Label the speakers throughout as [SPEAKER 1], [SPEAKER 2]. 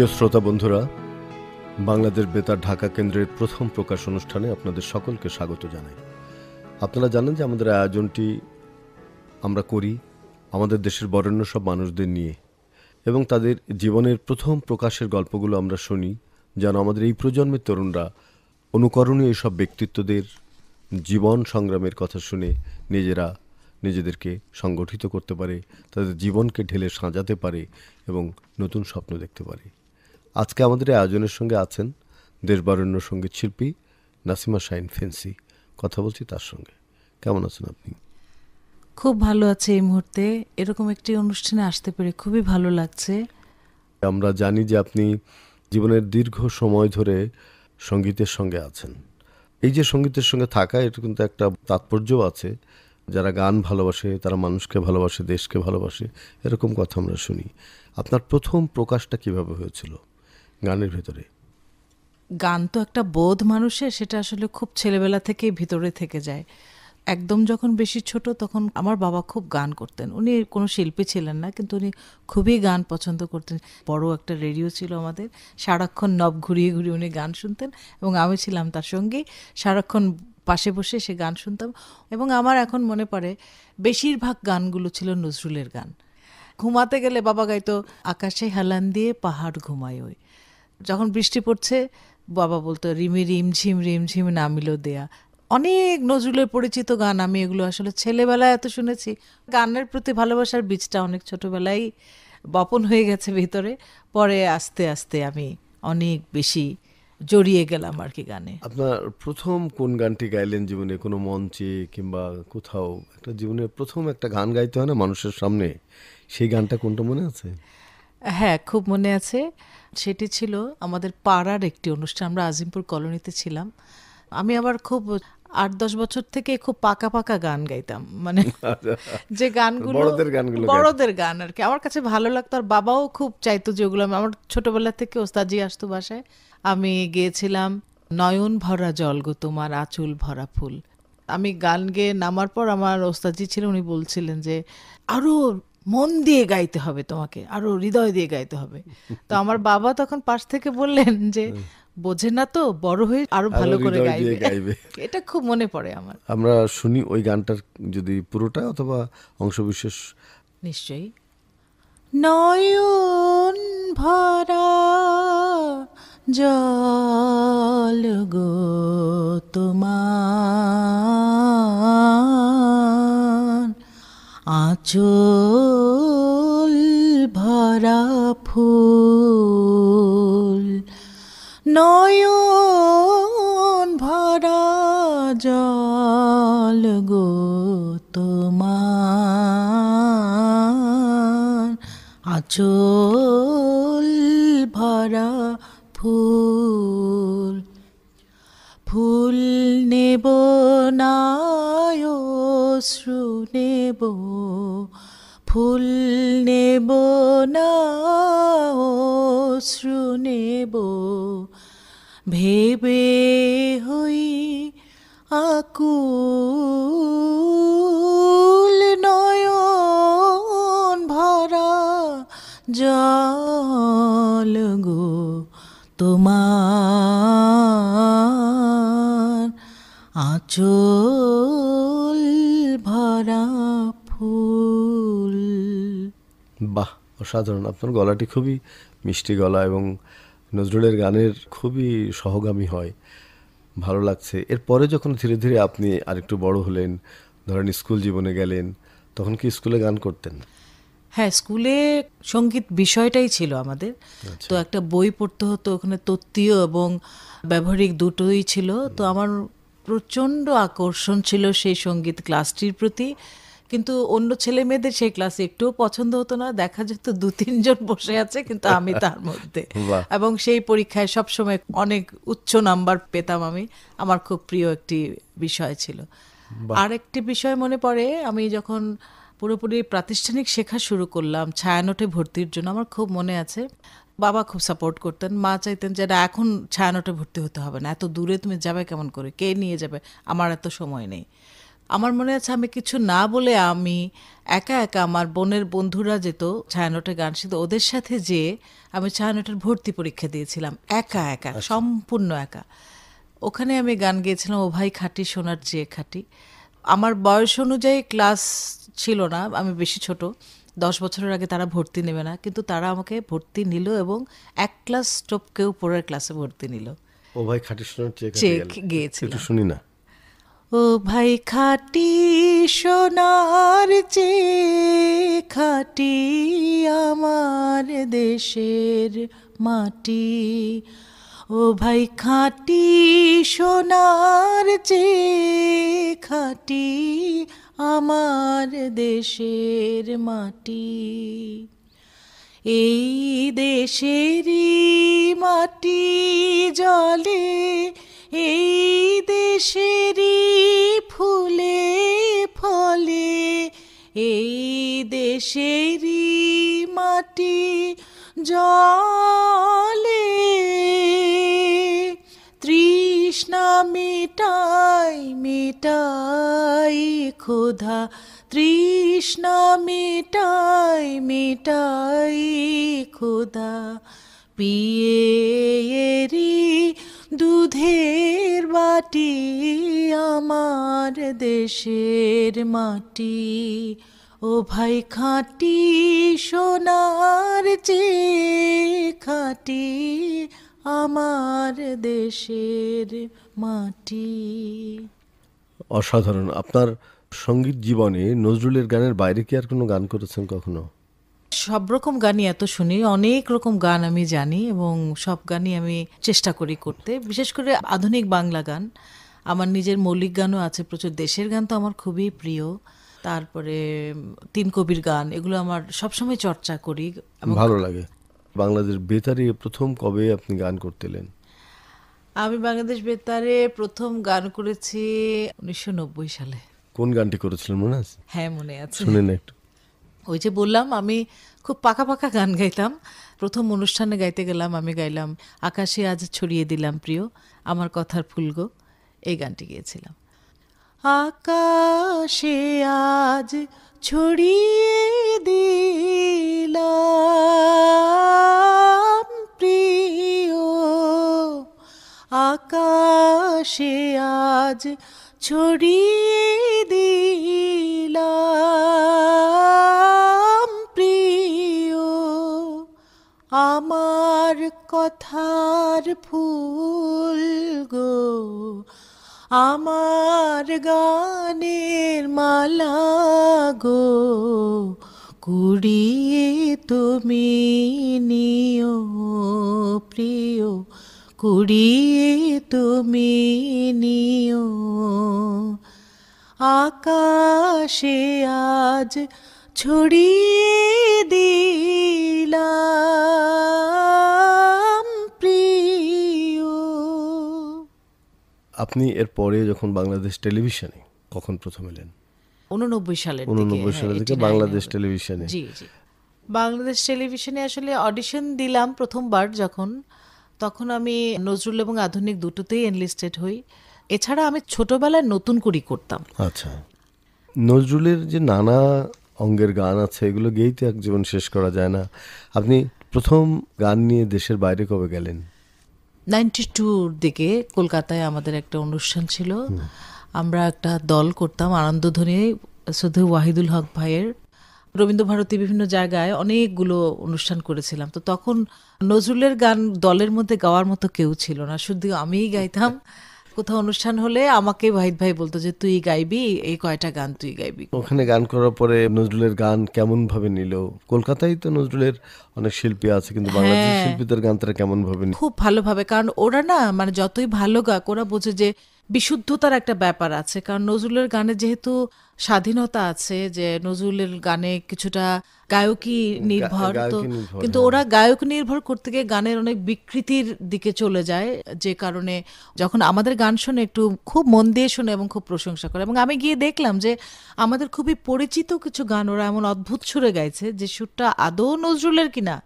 [SPEAKER 1] প্রিয় শ্রোতা বন্ধুরা বাংলাদেশ বেতার ঢাকা কেন্দ্রের প্রথম প্রকাশ অনুষ্ঠানে আপনাদের সকলকে স্বাগত জানাই আপনারা জানেন যে আমাদের আয়োজনটি আমরা করি আমাদের দেশের বরেণ্য সব মানুষদের নিয়ে এবং তাদের জীবনের প্রথম প্রকাশের গল্পগুলো আমরা শুনি যেন আমাদের এই প্রজন্মের তরুণরা অনুকরণীয় এইসব ব্যক্তিত্বদের জীবন সংগ্রামের কথা শুনে নিজেরা নিজেদেরকে সংগঠিত করতে পারে তাদের জীবনকে ঢেলে সাজাতে পারে এবং নতুন স্বপ্ন দেখতে পারে আজকে আমাদের আয়োজনের সঙ্গে আছেন দেশবারণ্য সঙ্গীত শিল্পী নাসিমা শাইন ফেন্সি কথা বলছি তার সঙ্গে কেমন আছেন আপনি
[SPEAKER 2] খুব ভালো আছে এই মুহূর্তে এরকম একটি অনুষ্ঠানে আসতে পেরে খুবই ভালো লাগছে
[SPEAKER 1] আমরা জানি যে আপনি জীবনের দীর্ঘ সময় ধরে সঙ্গীতের সঙ্গে আছেন এই যে সঙ্গীতের সঙ্গে থাকা এটা কিন্তু একটা তাৎপর্য আছে যারা গান ভালোবাসে তারা মানুষকে ভালোবাসে দেশকে ভালোবাসে এরকম কথা আমরা শুনি আপনার প্রথম প্রকাশটা কিভাবে হয়েছিল গানের ভেতরে
[SPEAKER 2] গান তো একটা বোধ মানুষের সেটা আসলে খুব ছেলেবেলা থেকেই ভিতরে থেকে যায় একদম যখন বেশি ছোট তখন আমার বাবা খুব গান করতেন উনি কোনো শিল্পী ছিলেন না কিন্তু উনি খুবই গান পছন্দ করতেন বড় একটা রেডিও ছিল আমাদের সারাক্ষণ নব ঘুরিয়ে ঘুরিয়ে উনি গান শুনতেন এবং আমি ছিলাম তার সঙ্গেই সারাক্ষণ পাশে বসে সে গান শুনতাম এবং আমার এখন মনে পড়ে বেশিরভাগ গানগুলো ছিল নজরুলের গান ঘুমাতে গেলে বাবা গাইতো আকাশে হেলান দিয়ে পাহাড় ঘুমায় ওই যখন বৃষ্টি পড়ছে বাবা বলতো রিমি রিমঝিম রিমঝিম নামিলো দেয়া অনেক নজরুলের পরিচিত গান আমি এগুলো আসলে ছেলেবেলায় এত শুনেছি গানের প্রতি ভালোবাসার বীজটা অনেক ছোটোবেলায় বপন হয়ে গেছে ভিতরে পরে আস্তে আস্তে আমি অনেক বেশি জড়িয়ে গেলাম আর কি গানে
[SPEAKER 1] আপনার প্রথম কোন গানটি গাইলেন জীবনে কোনো মঞ্চে কিংবা কোথাও একটা জীবনের প্রথম একটা গান গাইতে হয় না মানুষের সামনে সেই গানটা কোনটা মনে আছে
[SPEAKER 2] হ্যাঁ খুব মনে আছে সেটি ছিল আমাদের পাড়ার একটি অনুষ্ঠান আমরা আজিমপুর কলোনিতে ছিলাম আমি আবার খুব আট দশ বছর থেকে খুব পাকা পাকা গান গাইতাম মানে আচ্ছা। যে গানগুলো বড়দের গান আর কি আমার কাছে ভালো লাগতো আর বাবাও খুব চাইতো যে ওগুলো আমার ছোটবেলা থেকে ওস্তাজি আসতো বাসায় আমি গিয়েছিলাম নয়ন ভরা জল গো তোমার আঁচুল ভরা ফুল আমি গান গেয়ে নামার পর আমার ওস্তাজি ছিল উনি বলছিলেন যে আরও মন দিয়ে গাইতে হবে তোমাকে আরো হৃদয় দিয়ে গাইতে হবে তো আমার বাবা তখন পাশ থেকে বললেন যে বোঝে না তো বড় হয়ে আরো ভালো করে গাইবে এটা খুব মনে পড়ে আমার
[SPEAKER 1] আমরা শুনি ওই গানটার যদি পুরোটা অথবা অংশবিশেষ
[SPEAKER 3] নিশ্চয়ই নয়ন ভরা জল গো তোমার আচল আচল ভরা ফুল ফুল নেব না অশ্রু নেব ফুল নেব না অশ্রু নেব ভেবে
[SPEAKER 1] অসাধারণ আপনার গলাটি খুবই মিষ্টি গলা এবং নজরুলের গানের খুবই সহগামী হয় ভালো লাগছে এরপরে যখন ধীরে ধীরে আপনি আরেকটু বড় হলেন ধরেন স্কুল জীবনে গেলেন তখন কি স্কুলে গান করতেন
[SPEAKER 2] হ্যাঁ স্কুলে সঙ্গীত বিষয়টাই ছিল আমাদের আচ্ছা। তো একটা বই পড়তে হতো ওখানে তত্ত্বীয় এবং ব্যবহারিক দুটোই ছিল তো আমার প্রচণ্ড আকর্ষণ ছিল সেই সঙ্গীত ক্লাসটির প্রতি কিন্তু অন্য ছেলে মেয়েদের সেই ক্লাসে একটু পছন্দ হতো না দেখা যেত দু তিনজন বসে আছে কিন্তু আমি তার মধ্যে এবং সেই পরীক্ষায় সব সময় অনেক উচ্চ নাম্বার পেতাম আমি আমার খুব প্রিয় একটি বিষয় ছিল আর একটি বিষয় মনে পড়ে আমি যখন পুরোপুরি প্রাতিষ্ঠানিক শেখা শুরু করলাম ছায়ানটে ভর্তির জন্য আমার খুব মনে আছে বাবা খুব সাপোর্ট করতেন মা চাইতেন যে এখন ছায়ানটে ভর্তি হতে হবে না এত দূরে তুমি যাবে কেমন করে কে নিয়ে যাবে আমার এত সময় নেই আমার মনে আছে আমি কিছু না বলে আমি একা একা আমার বোনের বন্ধুরা যেত ছায়ানটের গান শুধু ওদের সাথে যেয়ে আমি ছায়ানটের ভর্তি পরীক্ষা দিয়েছিলাম একা একা আচ্ছা। সম্পূর্ণ একা ওখানে আমি গান গেয়েছিলাম ও ভাই খাটি সোনার চেয়ে খাটি আমার বয়স অনুযায়ী ক্লাস ছিল না আমি বেশি ছোট দশ বছরের আগে তারা ভর্তি নেবে না কিন্তু তারা আমাকে ভর্তি নিল এবং এক ক্লাস টপকেও উপরের ক্লাসে ভর্তি নিল
[SPEAKER 1] ও ভাই খাটি সোনার চেয়ে গিয়েছিল শুনি না
[SPEAKER 3] ও ভাই খাটি সোনার চে খাটি আমার দেশের মাটি ও ভাই খাটি সোনার চে খাটি আমার দেশের মাটি এই দেশেরই মাটি জলে এই দেশের দেশেরি মাটি জলে তৃষ্ণা মেটাই মেটাই ক্ষুধা তৃষ্ণা মেটাই মেটাই ক্ষুধা পিয়ে পিয়েরি দুধের বাটি আমার দেশের মাটি ও ভাই খাঁটি সোনার যে খাঁটি আমার দেশের মাটি
[SPEAKER 1] অসাধারণ আপনার সঙ্গীত জীবনে নজরুলের গানের বাইরে কি আর কোনো গান করেছেন কখনো
[SPEAKER 2] সব রকম গানই এত শুনি অনেক রকম গান আমি জানি এবং সব গানই আমি চেষ্টা করি করতে বিশেষ করে আধুনিক বাংলা গান আমার নিজের মৌলিক গানও আছে প্রচুর দেশের গান তো আমার খুবই প্রিয় তারপরে তিন কবির গান এগুলো আমার সবসময় চর্চা করি
[SPEAKER 1] ভালো লাগে বাংলাদেশ বেতারে প্রথম কবে আপনি গান করতেলেন
[SPEAKER 2] আমি বাংলাদেশ বেতারে প্রথম গান করেছি উনিশশো সালে
[SPEAKER 1] কোন গানটি করেছিলেন মনে আছে
[SPEAKER 2] হ্যাঁ মনে আছে শুনেন একটু ওই যে বললাম আমি খুব পাকা পাকা গান গাইতাম প্রথম অনুষ্ঠানে গাইতে গেলাম আমি গাইলাম আকাশে আজ ছড়িয়ে দিলাম প্রিয় আমার কথার ফুলগো এই গানটি গিয়েছিলাম
[SPEAKER 3] আকাশে আজ ছড়িয়ে দিলাম প্রিয় আকাশে আজ ছড়িয়ে দিলাম প্রিয় আমার কথার ফুল গো আমার গানের মালা গো কুড়িয়ে তুমি নিও প্রিয় কুড়িয়ে তুমি নিও আকাশে আজ ছড়িয়ে দিলা
[SPEAKER 1] আপনি এরপরে যখন বাংলাদেশ টেলিভিশনে কখন প্রথম এলেন
[SPEAKER 2] উননব্বই সালে উননব্বই সালের দিকে হ্যাঁ, বাংলাদেশ টেলিভিশনে বাংলাদেশ টেলিভিশনে আসলে অডিশন দিলাম প্রথমবার যখন তখন আমি নজরুল এবং আধুনিক দুটোতেই এনলিস্টেড হই এছাড়া আমি ছোটবেলায় নতুন করি করতাম
[SPEAKER 1] আচ্ছা নজরুলের যে নানা অঙ্গের গান আছে এগুলো গেই তো এক জীবন শেষ করা যায় না আপনি প্রথম গান নিয়ে দেশের বাইরে কবে গেলেন
[SPEAKER 2] নাইনটি টুর দিকে কলকাতায় আমাদের একটা অনুষ্ঠান ছিল আমরা একটা দল করতাম আনন্দধ্বনি শুধু ওয়াহিদুল হক ভাইয়ের রবীন্দ্রভারতী বিভিন্ন জায়গায় অনেকগুলো অনুষ্ঠান করেছিলাম তো তখন নজরুলের গান দলের মধ্যে গাওয়ার মতো কেউ ছিল না শুধু আমিই গাইতাম কোথাও অনুষ্ঠান হলে আমাকে ভাহিদ ভাই বলতো যে তুই গাইবি এই কয়টা গান তুই গাইবি
[SPEAKER 1] ওখানে গান করার পরে নজরুলের গান কেমন ভাবে নিল কলকাতায় তো নজরুলের অনেক শিল্পী আছে কিন্তু বাংলাদেশের হ্যাঁ। শিল্পীদের গান তারা কেমন ভাবে খুব
[SPEAKER 2] ভালোভাবে কারণ ওরা না মানে যতই ভালো গাক ওরা বোঝে যে বিশুদ্ধতার একটা ব্যাপার আছে কারণ নজরুলের গানে যেহেতু স্বাধীনতা আছে যে নজরুলের গানে কিছুটা গায়কী নির্ভর তো কিন্তু হ্যাঁ। ওরা গায়ক নির্ভর করতে গিয়ে গানের অনেক বিকৃতির দিকে চলে যায় যে কারণে যখন আমাদের গান শোনে একটু খুব মন দিয়ে শোনে এবং খুব প্রশংসা করে এবং আমি গিয়ে দেখলাম যে আমাদের খুবই পরিচিত কিছু গান ওরা এমন অদ্ভুত সুরে গাইছে যে সুরটা আদৌ নজরুলের কিনা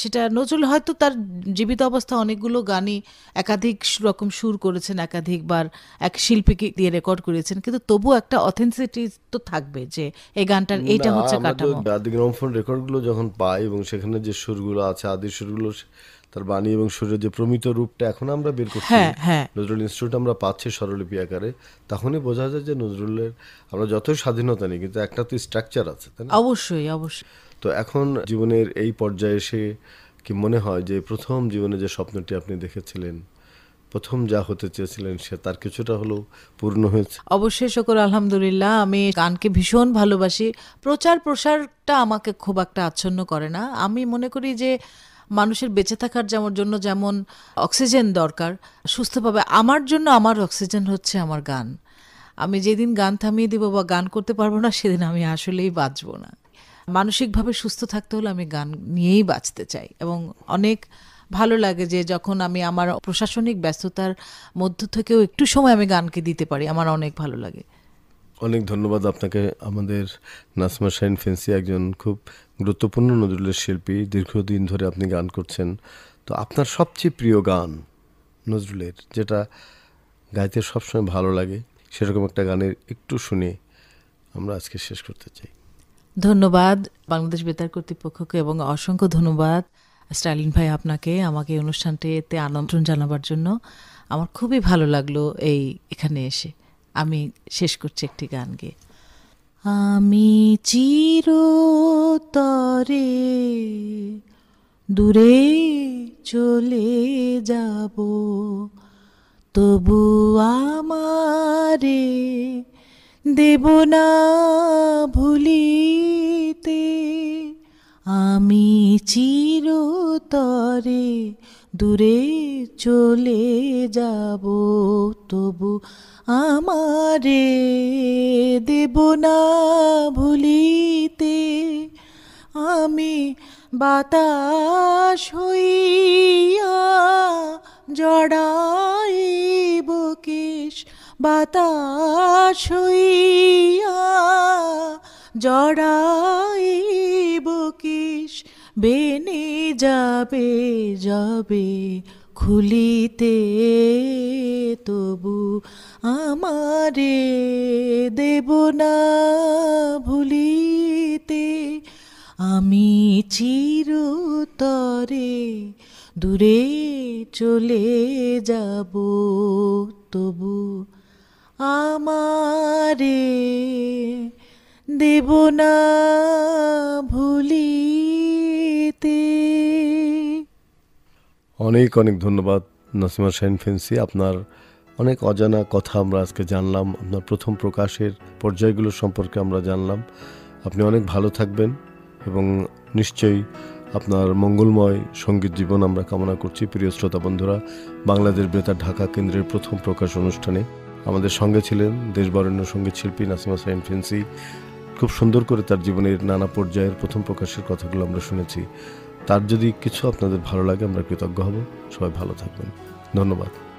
[SPEAKER 2] সেটা নজরুল হয়তো তার জীবিত অবস্থা অনেকগুলো গানই একাধিক রকম সুর করেছেন একাধিকবার এক শিল্পীকে দিয়ে রেকর্ড করেছেন কিন্তু তবু একটা অথেন্সিটি তো থাকবে যে এই গানটার এইটা হচ্ছে কাঠামো
[SPEAKER 1] গ্রামফোন রেকর্ডগুলো যখন পাই এবং সেখানে যে সুরগুলো আছে আদি সুরগুলো তার বাণী এবং শরীরের যে প্রমিত রূপটা এখন আমরা বের করছি হ্যাঁ, হ্যাঁ। নজরুল ইনস্টিটিউট আমরা পাচ্ছি স্বরলিপি আকারে তখনই বোঝা যায় যে নজরুলের আমরা যতই স্বাধীনতা নিই কিন্তু একটা তো স্ট্রাকচার আছে তাই না অবশ্যই অবশ্যই তো এখন জীবনের এই পর্যায়ে এসে কি মনে হয় যে প্রথম জীবনে যে স্বপ্নটি আপনি দেখেছিলেন প্রথম যা হতে চেয়েছিলেন সে তার কিছুটা হলো পূর্ণ হয়েছে
[SPEAKER 2] অবশ্যই সকল আলহামদুলিল্লাহ আমি গানকে ভীষণ ভালোবাসি প্রচার প্রসারটা আমাকে খুব একটা আচ্ছন্ন করে না আমি মনে করি যে মানুষের বেঁচে থাকার যেমন জন্য যেমন অক্সিজেন দরকার সুস্থভাবে আমার জন্য আমার অক্সিজেন হচ্ছে আমার গান আমি যেদিন গান থামিয়ে দেবো বা গান করতে পারবো না সেদিন আমি আসলেই বাঁচব না মানসিকভাবে সুস্থ থাকতে হলে আমি গান নিয়েই বাঁচতে চাই এবং অনেক ভালো লাগে যে যখন আমি আমার প্রশাসনিক ব্যস্ততার মধ্য থেকেও একটু সময় আমি গানকে দিতে পারি আমার অনেক ভালো লাগে
[SPEAKER 1] অনেক ধন্যবাদ আপনাকে আমাদের নাসমা শাহিন ফেন্সি একজন খুব গুরুত্বপূর্ণ নজরুলের শিল্পী দীর্ঘদিন ধরে আপনি গান করছেন তো আপনার সবচেয়ে প্রিয় গান নজরুলের যেটা গাইতে সবসময় ভালো লাগে সেরকম একটা গানের একটু শুনে আমরা আজকে শেষ করতে চাই
[SPEAKER 2] ধন্যবাদ বাংলাদেশ বেতার কর্তৃপক্ষকে এবং অসংখ্য ধন্যবাদ স্টালিন ভাই আপনাকে আমাকে অনুষ্ঠানটিতে আমন্ত্রণ জানাবার জন্য আমার খুবই ভালো লাগলো এই এখানে এসে আমি শেষ করছি একটি
[SPEAKER 3] গান গেয়ে আমি চিরতরে দূরে চলে যাব তবু আমারে দেব না ভুলিতে আমি চিরতরে দূরে চলে যাব তবু আমারে দেব না ভুলিতে আমি বাতাস হইয়া জড়াই বকিস বাতাস হইয়া জড়াই বকিস বেনে যাবে যাবে খুলিতে তবু আমারে দেব না ভুলিতে আমি চিরতরে দূরে চলে যাব তবু আমারে দেব না ভুলি
[SPEAKER 1] অনেক অনেক ধন্যবাদ নাসিমা শাহিন ফেন্সি আপনার অনেক অজানা কথা আমরা আজকে জানলাম আপনার প্রথম প্রকাশের পর্যায়গুলো সম্পর্কে আমরা জানলাম আপনি অনেক ভালো থাকবেন এবং নিশ্চয়ই আপনার মঙ্গলময় সঙ্গীত জীবন আমরা কামনা করছি প্রিয় শ্রোতা বন্ধুরা বাংলাদেশ বেতার ঢাকা কেন্দ্রের প্রথম প্রকাশ অনুষ্ঠানে আমাদের সঙ্গে ছিলেন দেশবরেণ্য সঙ্গীত শিল্পী নাসিমা সাইন ফেন্সি খুব সুন্দর করে তার জীবনের নানা পর্যায়ের প্রথম প্রকাশের কথাগুলো আমরা শুনেছি তার যদি কিছু আপনাদের ভালো লাগে আমরা কৃতজ্ঞ হব সবাই ভালো থাকবেন ধন্যবাদ